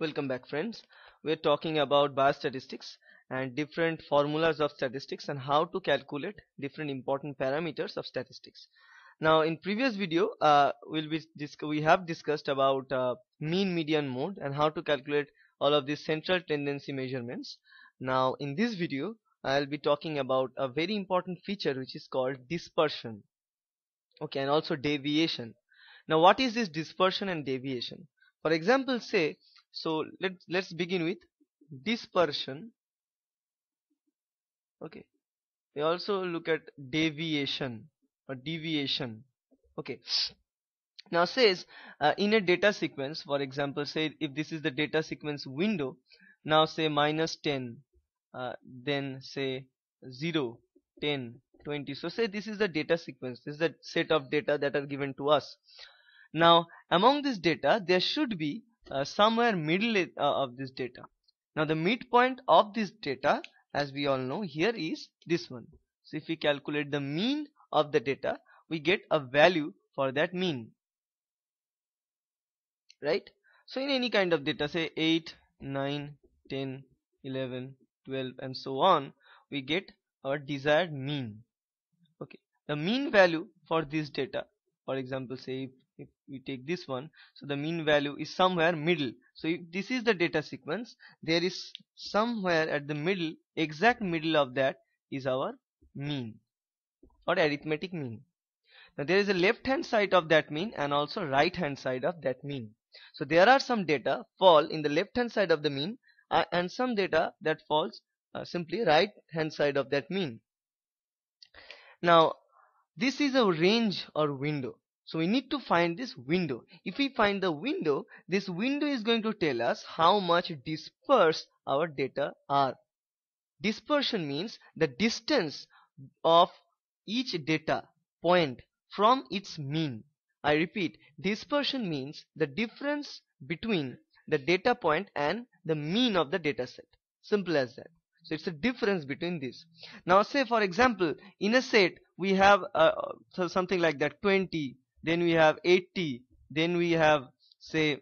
Welcome back friends. We're talking about biostatistics and different formulas of statistics and how to calculate different important parameters of statistics. Now in previous video uh, we'll be we have discussed about uh, mean median mode and how to calculate all of these central tendency measurements. Now in this video I'll be talking about a very important feature which is called dispersion okay and also deviation. Now what is this dispersion and deviation? For example say so let's let's begin with dispersion okay we also look at deviation or deviation okay now says uh, in a data sequence for example say if this is the data sequence window now say minus 10 uh, then say 0 10 20 so say this is the data sequence this is the set of data that are given to us now among this data there should be uh, somewhere middle uh, of this data now the midpoint of this data as we all know here is this one so if we calculate the mean of the data we get a value for that mean right so in any kind of data say 8 9 10 11 12 and so on we get our desired mean okay the mean value for this data for example say if we take this one so the mean value is somewhere middle so if this is the data sequence there is somewhere at the middle exact middle of that is our mean or arithmetic mean now there is a left hand side of that mean and also right hand side of that mean so there are some data fall in the left hand side of the mean uh, and some data that falls uh, simply right hand side of that mean now this is a range or window so we need to find this window. If we find the window, this window is going to tell us how much dispersed our data are. Dispersion means the distance of each data point from its mean. I repeat, dispersion means the difference between the data point and the mean of the data set. Simple as that. So it's a difference between these. Now say for example, in a set we have uh, something like that 20, then we have 80 then we have say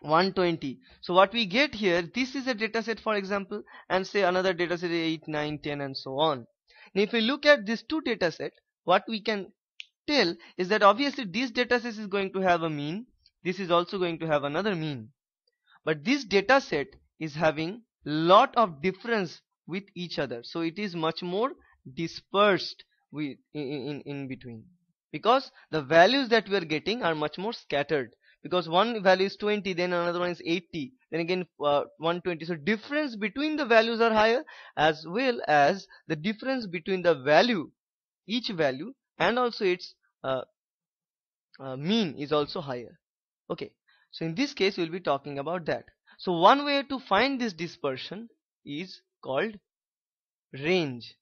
120 so what we get here this is a data set for example and say another data set 8 9 10 and so on now if we look at these two data set what we can tell is that obviously this data set is going to have a mean this is also going to have another mean but this data set is having lot of difference with each other so it is much more dispersed with in, in, in between because the values that we are getting are much more scattered because one value is 20 then another one is 80 then again uh, 120 so difference between the values are higher as well as the difference between the value each value and also its uh, uh, mean is also higher okay so in this case we'll be talking about that so one way to find this dispersion is called range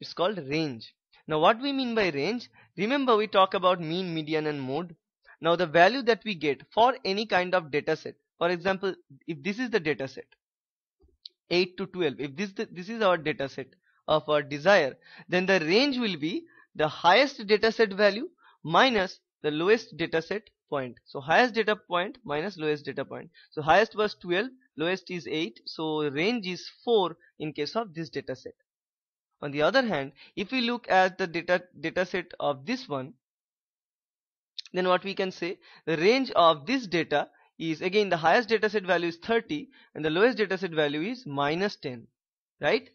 it's called range now what we mean by range? Remember we talk about mean, median and mode. Now the value that we get for any kind of data set. For example, if this is the data set 8 to 12, if this, this is our data set of our desire, then the range will be the highest data set value minus the lowest data set point. So highest data point minus lowest data point. So highest was 12, lowest is 8. So range is 4 in case of this data set. On the other hand, if we look at the data, data set of this one, then what we can say, the range of this data is again the highest data set value is 30 and the lowest data set value is minus 10, right?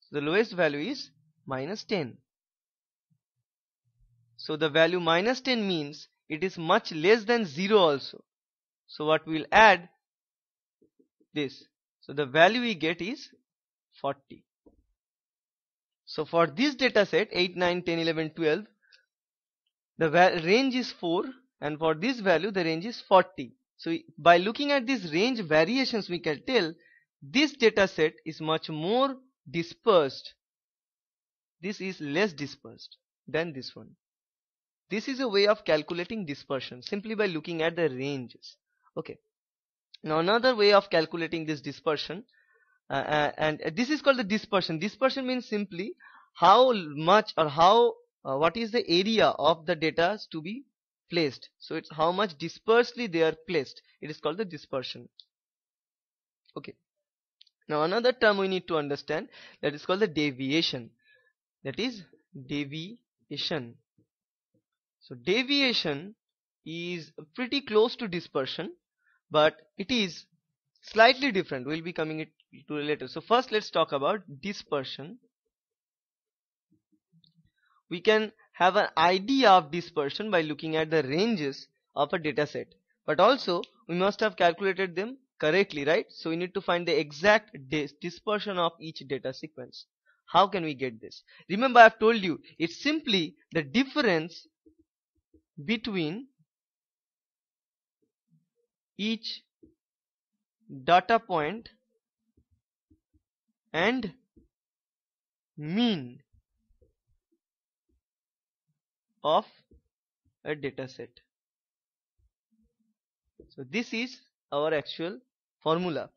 So the lowest value is minus 10. So the value minus 10 means it is much less than 0 also. So what we'll add this. So the value we get is 40. So for this data set 8, 9, 10, 11, 12 the range is 4 and for this value the range is 40. So by looking at these range variations we can tell this data set is much more dispersed. This is less dispersed than this one. This is a way of calculating dispersion simply by looking at the ranges. Okay. Now another way of calculating this dispersion uh, uh, and this is called the dispersion dispersion means simply how much or how uh, what is the area of the data to be placed so it's how much dispersely they are placed it is called the dispersion okay now another term we need to understand that is called the deviation that is deviation so deviation is pretty close to dispersion but it is slightly different we'll be coming it to later so first let's talk about dispersion we can have an idea of dispersion by looking at the ranges of a data set but also we must have calculated them correctly right so we need to find the exact dis dispersion of each data sequence how can we get this remember i've told you it's simply the difference between each data point and mean of a data set so this is our actual formula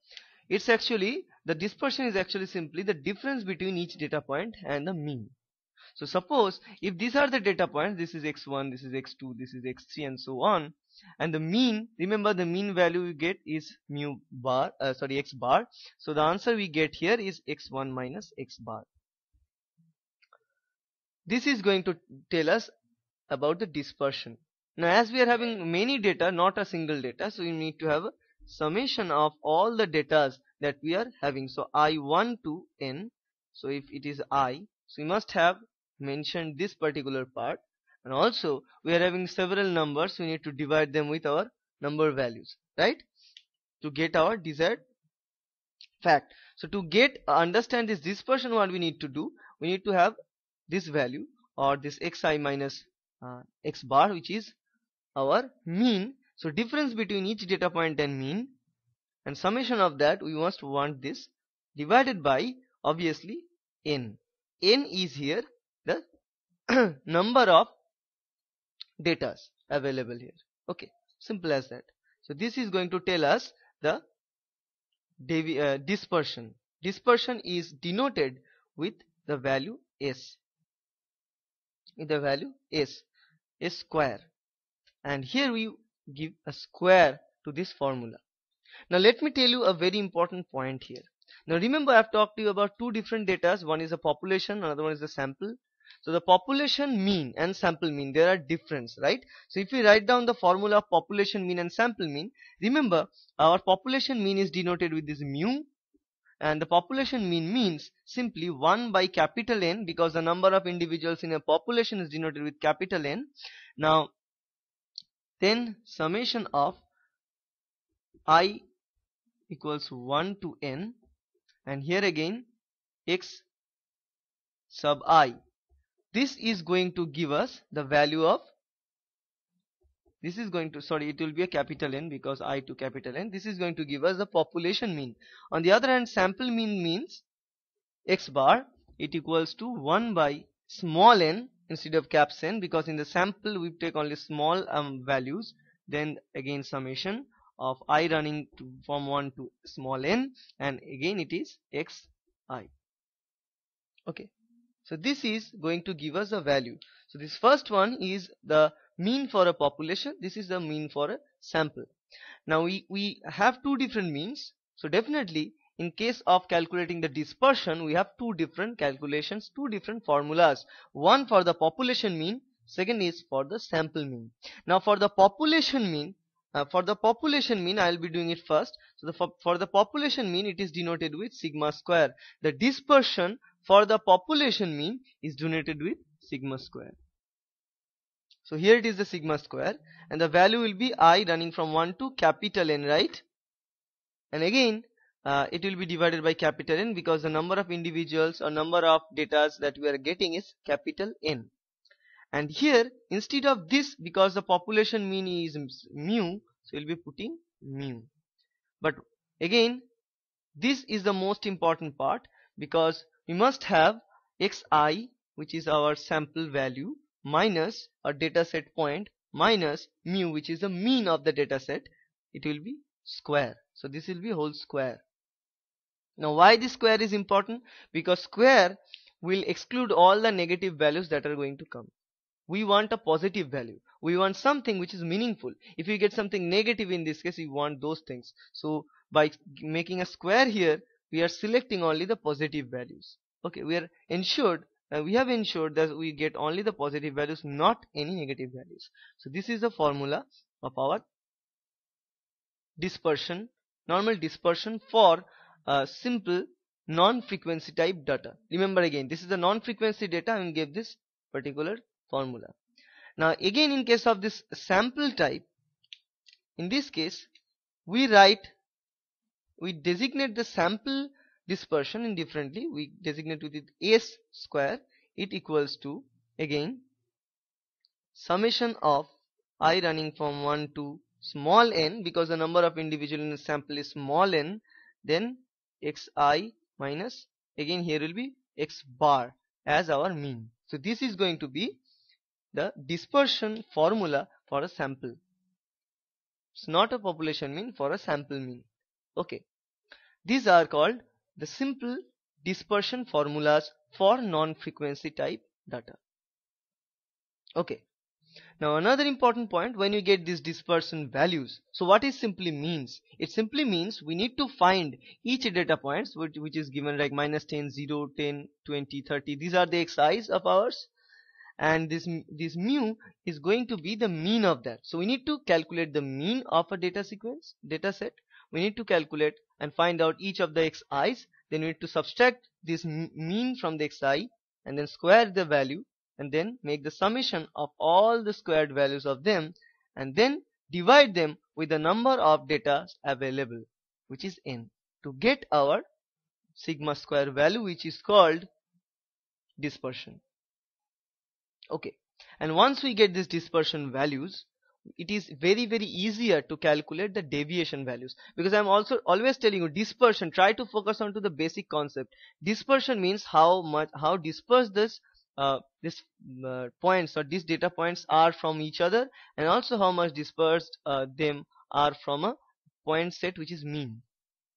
it's actually the dispersion is actually simply the difference between each data point and the mean so suppose if these are the data points this is x1 this is x2 this is x3 and so on and the mean remember the mean value you get is mu bar uh, sorry x bar so the answer we get here is x1 minus x bar this is going to tell us about the dispersion now as we are having many data not a single data so we need to have a summation of all the datas that we are having so i1 to n so if it is i so we must have mentioned this particular part and also we are having several numbers we need to divide them with our number values right to get our desired fact so to get uh, understand this dispersion what we need to do we need to have this value or this xi minus uh, x bar which is our mean so difference between each data point and mean and summation of that we must want this divided by obviously n n is here the number of datas available here okay simple as that so this is going to tell us the uh, dispersion dispersion is denoted with the value s with the value s is square and here we give a square to this formula now let me tell you a very important point here now remember I've talked to you about two different datas. One is a population, another one is the sample. So the population mean and sample mean, there are difference, right? So if we write down the formula of population mean and sample mean, remember our population mean is denoted with this mu and the population mean means simply 1 by capital N because the number of individuals in a population is denoted with capital N. Now then summation of i equals 1 to n and here again x sub i this is going to give us the value of this is going to sorry it will be a capital N because I to capital N this is going to give us the population mean on the other hand sample mean means x bar it equals to 1 by small n instead of caps n because in the sample we take only small um, values then again summation of i running to, from 1 to small n and again it is x i okay so this is going to give us a value. So this first one is the mean for a population. This is the mean for a sample. Now we, we have two different means. So definitely in case of calculating the dispersion we have two different calculations, two different formulas. One for the population mean, second is for the sample mean. Now for the population mean, uh, for the population mean I will be doing it first. So the, for, for the population mean it is denoted with sigma square. The dispersion for the population mean is denoted with sigma square. So here it is the sigma square and the value will be i running from 1 to capital N right and again uh, it will be divided by capital N because the number of individuals or number of datas that we are getting is capital N and here instead of this because the population mean is mu so we'll be putting mu but again this is the most important part because we must have xi which is our sample value minus a data set point minus mu which is the mean of the data set it will be square so this will be whole square now why this square is important because square will exclude all the negative values that are going to come we want a positive value we want something which is meaningful if we get something negative in this case we want those things so by making a square here we are selecting only the positive values okay we are ensured uh, we have ensured that we get only the positive values not any negative values so this is the formula of our dispersion normal dispersion for uh, simple non-frequency type data remember again this is the non-frequency data and gave this particular formula now again in case of this sample type in this case we write we designate the sample dispersion indifferently we designate with it s square it equals to again summation of i running from 1 to small n because the number of individual in the sample is small n then xi minus again here will be x bar as our mean so this is going to be the dispersion formula for a sample it's not a population mean for a sample mean Okay. These are called the simple dispersion formulas for non-frequency type data. Okay. Now another important point when you get these dispersion values. So what it simply means? It simply means we need to find each data points which, which is given like minus 10, 0, 10, 20, 30. These are the xi's of ours and this this mu is going to be the mean of that so we need to calculate the mean of a data sequence data set we need to calculate and find out each of the xi's then we need to subtract this mean from the xi and then square the value and then make the summation of all the squared values of them and then divide them with the number of data available which is n to get our sigma square value which is called dispersion okay and once we get these dispersion values it is very very easier to calculate the deviation values because I'm also always telling you dispersion try to focus on to the basic concept dispersion means how much how dispersed this uh, this uh, points or these data points are from each other and also how much dispersed uh, them are from a point set which is mean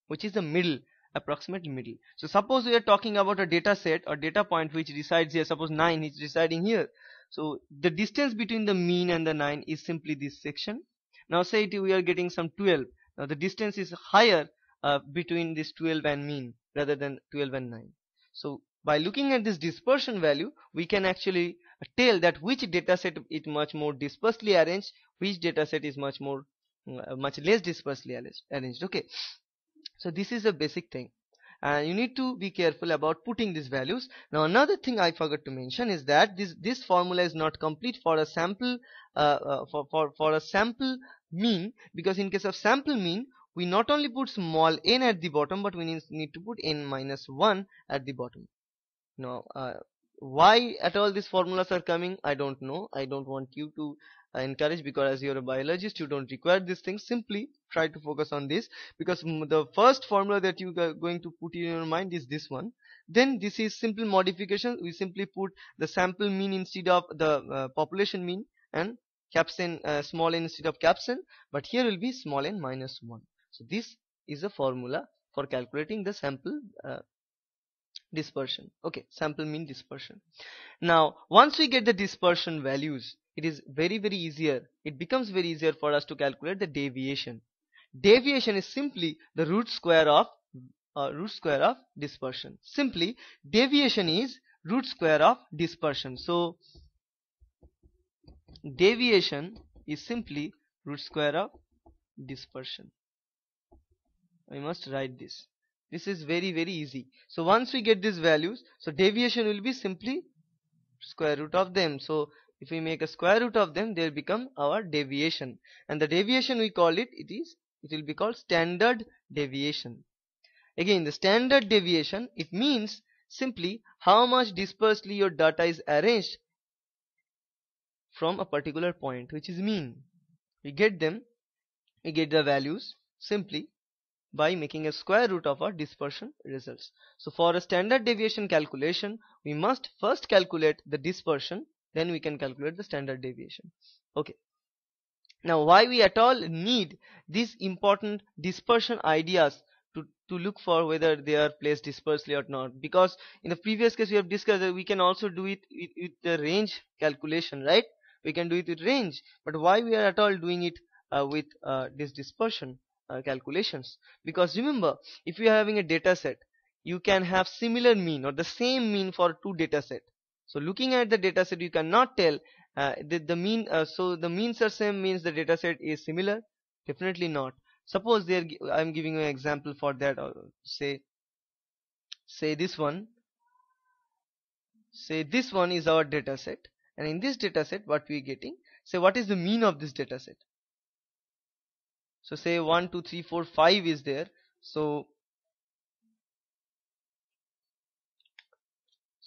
which is the middle approximate middle so suppose we are talking about a data set or data point which resides here suppose 9 is residing here so the distance between the mean and the 9 is simply this section now say it we are getting some 12 now the distance is higher uh, between this 12 and mean rather than 12 and 9 so by looking at this dispersion value we can actually uh, tell that which data set is much more dispersely arranged which data set is much more mm, uh, much less dispersely arranged okay so this is a basic thing and you need to be careful about putting these values now another thing I forgot to mention is that this this formula is not complete for a sample uh, uh, for, for, for a sample mean because in case of sample mean we not only put small n at the bottom but we need, need to put n minus 1 at the bottom now uh, why at all these formulas are coming I don't know I don't want you to I encourage because as you're a biologist you don't require these things simply try to focus on this because the first formula that you are going to put in your mind is this one then this is simple modification we simply put the sample mean instead of the uh, population mean and capsin uh, small n instead of capsin but here will be small n minus 1 so this is a formula for calculating the sample uh, dispersion okay sample mean dispersion now once we get the dispersion values it is very very easier it becomes very easier for us to calculate the deviation deviation is simply the root square of uh, root square of dispersion simply deviation is root square of dispersion so deviation is simply root square of dispersion I must write this this is very very easy so once we get these values so deviation will be simply square root of them so if we make a square root of them they'll become our deviation and the deviation we call it it is it will be called standard deviation again the standard deviation it means simply how much dispersely your data is arranged from a particular point which is mean we get them we get the values simply by making a square root of our dispersion results so for a standard deviation calculation we must first calculate the dispersion then we can calculate the standard deviation okay now why we at all need these important dispersion ideas to, to look for whether they are placed dispersely or not because in the previous case we have discussed that we can also do it with, with the range calculation right we can do it with range but why we are at all doing it uh, with uh, this dispersion uh, calculations because remember if you are having a data set you can have similar mean or the same mean for two data set so looking at the data set you cannot tell uh, the, the mean uh, so the means are same means the data set is similar definitely not suppose they're. I'm giving an example for that uh, say say this one say this one is our data set and in this data set what we are getting say what is the mean of this data set so say 1 2 3 4 5 is there so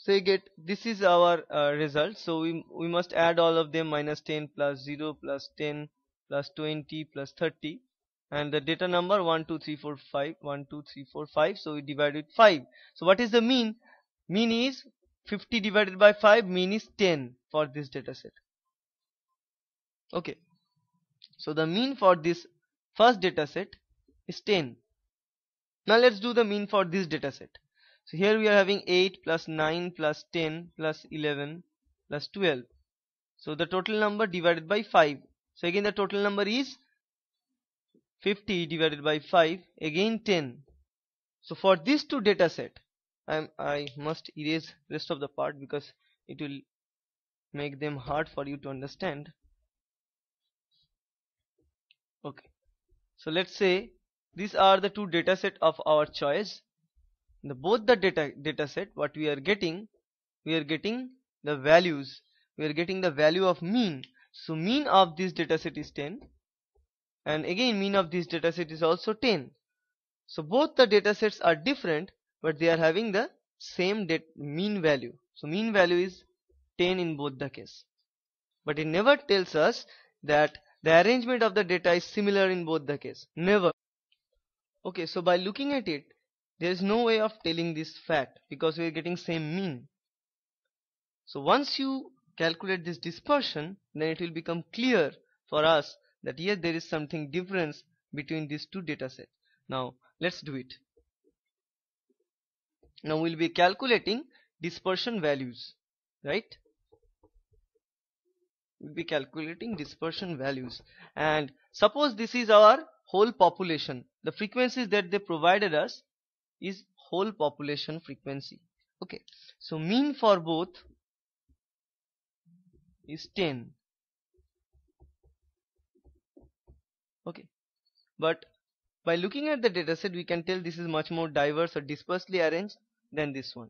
so you get this is our uh, result so we, we must add all of them minus 10 plus 0 plus 10 plus 20 plus 30 and the data number 1 2 3 4 5 1 2 3 4 5 so we divide it 5 so what is the mean mean is 50 divided by 5 mean is 10 for this data set okay so the mean for this first data set is 10 now let's do the mean for this data set so here we are having 8 plus 9 plus 10 plus 11 plus 12 so the total number divided by 5 so again the total number is 50 divided by 5 again 10 so for these two data set I'm, I must erase rest of the part because it will make them hard for you to understand okay so let's say these are the two data set of our choice the both the data data set what we are getting we are getting the values we are getting the value of mean so mean of this data set is 10 and again mean of this data set is also 10 so both the data sets are different but they are having the same mean value so mean value is 10 in both the case but it never tells us that the arrangement of the data is similar in both the case never okay so by looking at it there is no way of telling this fact because we are getting same mean so once you calculate this dispersion then it will become clear for us that here there is something difference between these two data sets now let's do it now we'll be calculating dispersion values right we'll be calculating dispersion values and suppose this is our whole population the frequencies that they provided us is whole population frequency okay so mean for both is 10 okay but by looking at the dataset we can tell this is much more diverse or dispersely arranged than this one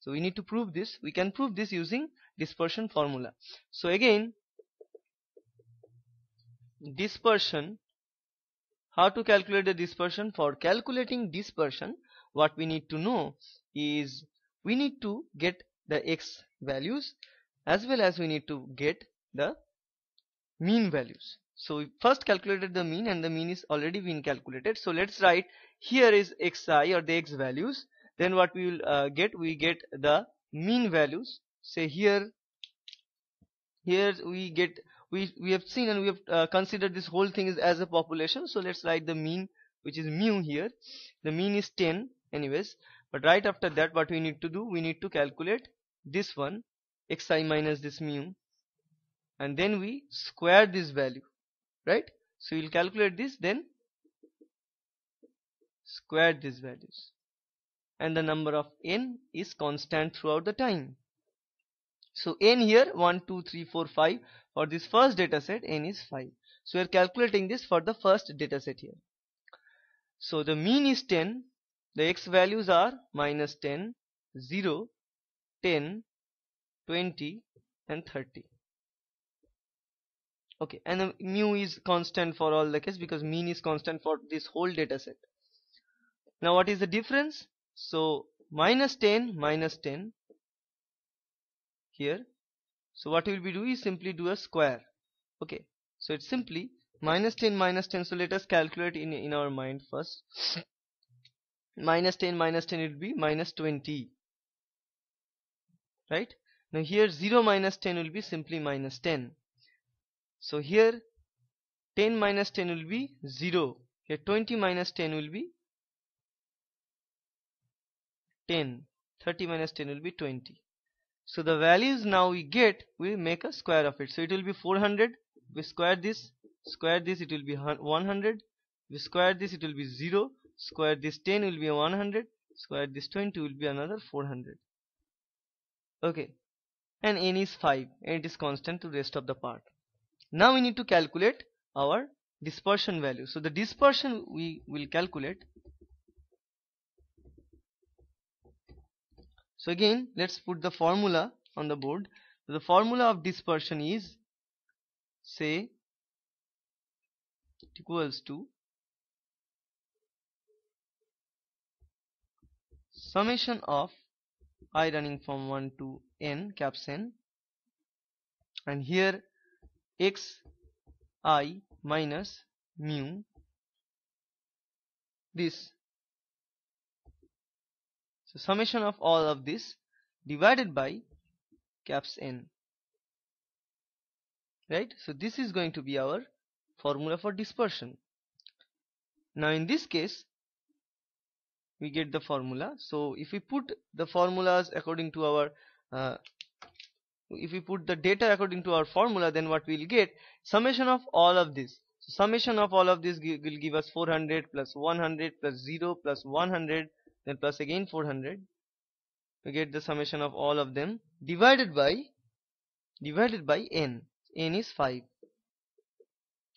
so we need to prove this we can prove this using dispersion formula so again dispersion how to calculate the dispersion for calculating dispersion what we need to know is we need to get the x values as well as we need to get the mean values so we first calculated the mean and the mean is already been calculated so let's write here is xi or the x values then what we will uh, get we get the mean values say here here we get we we have seen and we have uh, considered this whole thing is as a population so let's write the mean which is mu here the mean is 10 anyways but right after that what we need to do we need to calculate this one xi minus this mu and then we square this value right so we'll calculate this then square these values and the number of n is constant throughout the time so n here 1 2 3 4 5 for this first data set n is 5 so we are calculating this for the first data set here so the mean is 10 the x values are minus 10, 0, 10, 20 and 30. Okay, and the mu is constant for all the case because mean is constant for this whole data set. Now what is the difference? So minus 10 minus 10 here. So what we will be doing is simply do a square. Okay, so it's simply minus 10 minus 10. So let us calculate in, in our mind first minus 10 minus 10 it will be minus 20 right now here 0 minus 10 will be simply minus 10 so here 10 minus 10 will be 0 here 20 minus 10 will be 10 30 minus 10 will be 20 so the values now we get we make a square of it so it will be 400 we square this square this it will be 100 we square this it will be 0 square this 10 will be 100 square this 20 will be another 400 okay and n is 5 and it is constant to rest of the part now we need to calculate our dispersion value so the dispersion we will calculate so again let's put the formula on the board the formula of dispersion is say it equals to summation of i running from 1 to n caps n and here x i minus mu this so summation of all of this divided by caps n right so this is going to be our formula for dispersion now in this case we get the formula so if we put the formulas according to our uh, if we put the data according to our formula then what we'll get summation of all of this so summation of all of this will give us 400 plus 100 plus 0 plus 100 then plus again 400 we get the summation of all of them divided by divided by n n is 5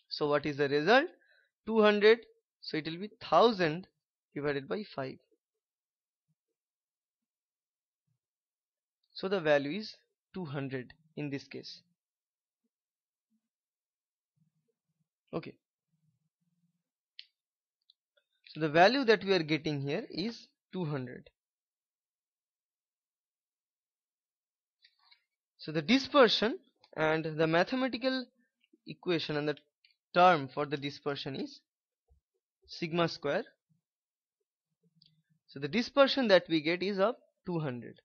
so what is the result 200 so it will be 1000 divided by 5 so the value is 200 in this case okay so the value that we are getting here is 200 so the dispersion and the mathematical equation and the term for the dispersion is sigma square so the dispersion that we get is of 200.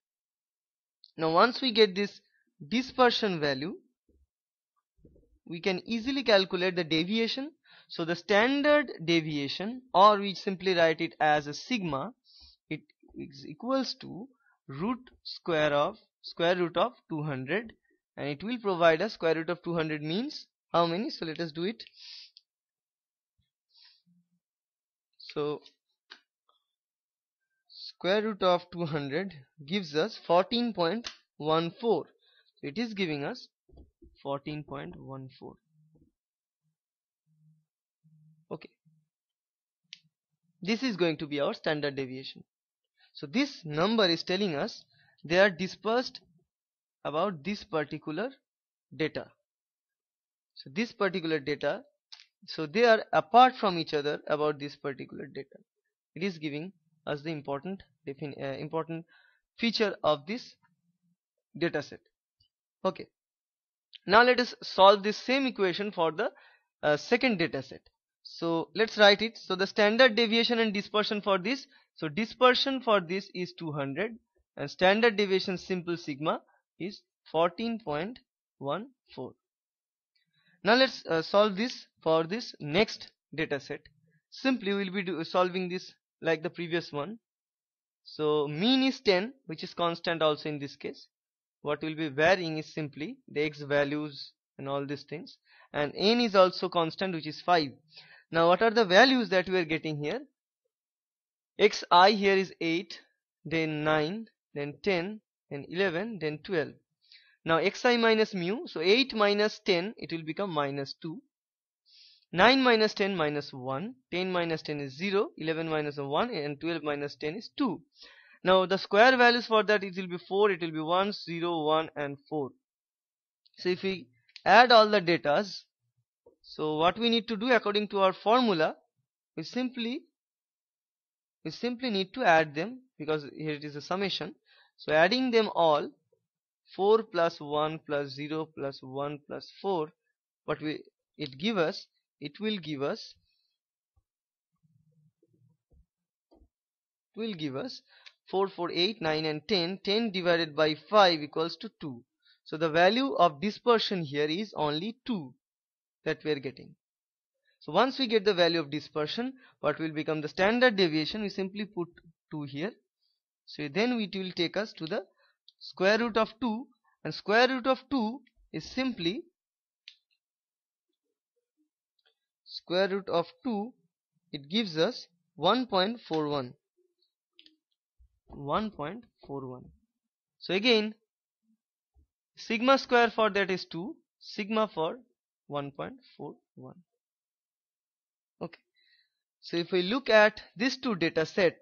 Now once we get this dispersion value, we can easily calculate the deviation. So the standard deviation or we simply write it as a sigma, it is equals to root square of square root of 200 and it will provide us square root of 200 means how many so let us do it so square root of 200 gives us 14.14 it is giving us 14.14 okay this is going to be our standard deviation so this number is telling us they are dispersed about this particular data so this particular data so they are apart from each other about this particular data it is giving us the important uh, important feature of this set. okay now let us solve this same equation for the uh, second set. so let's write it so the standard deviation and dispersion for this so dispersion for this is 200 and standard deviation simple sigma is 14.14 now let's uh, solve this for this next data set. simply we'll be solving this like the previous one so mean is 10 which is constant also in this case what will be varying is simply the x values and all these things and n is also constant which is 5 now what are the values that we are getting here xi here is 8 then 9 then 10 then 11 then 12 now xi minus mu so 8 minus 10 it will become minus 2 9 minus 10 minus 1 10 minus 10 is 0 11 minus 1 and 12 minus 10 is 2 now the square values for that it will be 4 it will be 1 0 1 and 4 so if we add all the datas so what we need to do according to our formula we simply we simply need to add them because here it is a summation so adding them all 4 plus 1 plus 0 plus 1 plus 4 what we it give us it will give us will give us 4 4 8 9 and 10 10 divided by 5 equals to 2 so the value of dispersion here is only 2 that we are getting so once we get the value of dispersion what will become the standard deviation we simply put 2 here so then it will take us to the square root of 2 and square root of 2 is simply square root of 2 it gives us 1.41 1.41 so again sigma square for that is 2 sigma for 1.41 okay so if we look at these two data set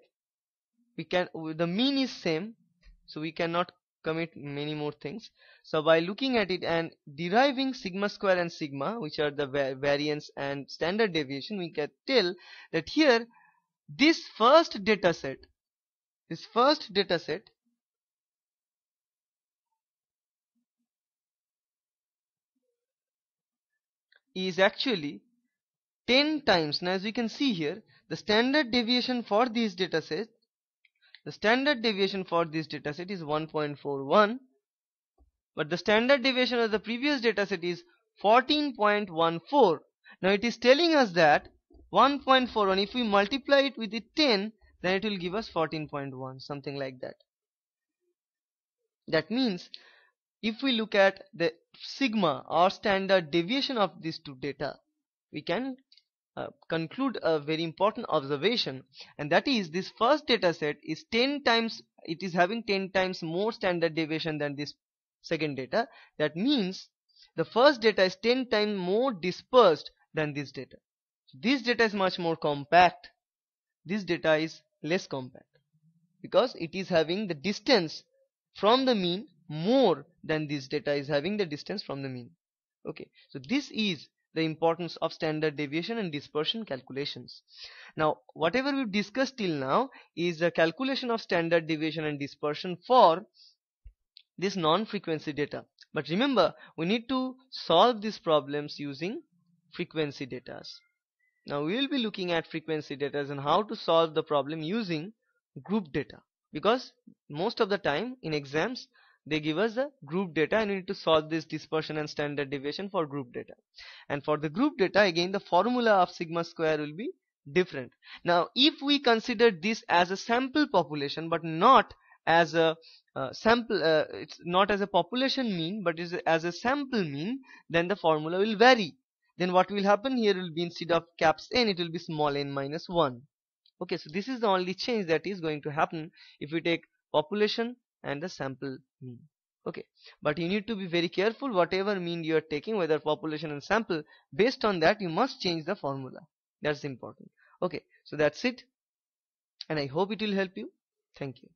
we can the mean is same so we cannot commit many more things so by looking at it and deriving sigma square and sigma which are the va variance and standard deviation we can tell that here this first data set this first data set is actually 10 times now as we can see here the standard deviation for these data sets the standard deviation for this dataset is 1.41 but the standard deviation of the previous dataset is 14.14. Now it is telling us that 1.41 if we multiply it with the 10 then it will give us 14.1 something like that. That means if we look at the sigma or standard deviation of these two data we can uh, conclude a very important observation and that is this first data set is 10 times it is having 10 times more standard deviation than this second data that means the first data is 10 times more dispersed than this data this data is much more compact this data is less compact because it is having the distance from the mean more than this data is having the distance from the mean okay so this is the importance of standard deviation and dispersion calculations. Now, whatever we've discussed till now is the calculation of standard deviation and dispersion for this non-frequency data. But remember, we need to solve these problems using frequency data. Now, we will be looking at frequency data and how to solve the problem using group data because most of the time in exams they give us the group data and we need to solve this dispersion and standard deviation for group data and for the group data again the formula of sigma square will be different now if we consider this as a sample population but not as a uh, sample uh, it's not as a population mean but is as a sample mean then the formula will vary then what will happen here will be instead of caps n it will be small n minus 1 okay so this is the only change that is going to happen if we take population and the sample mean okay but you need to be very careful whatever mean you are taking whether population and sample based on that you must change the formula that's important okay so that's it and i hope it will help you thank you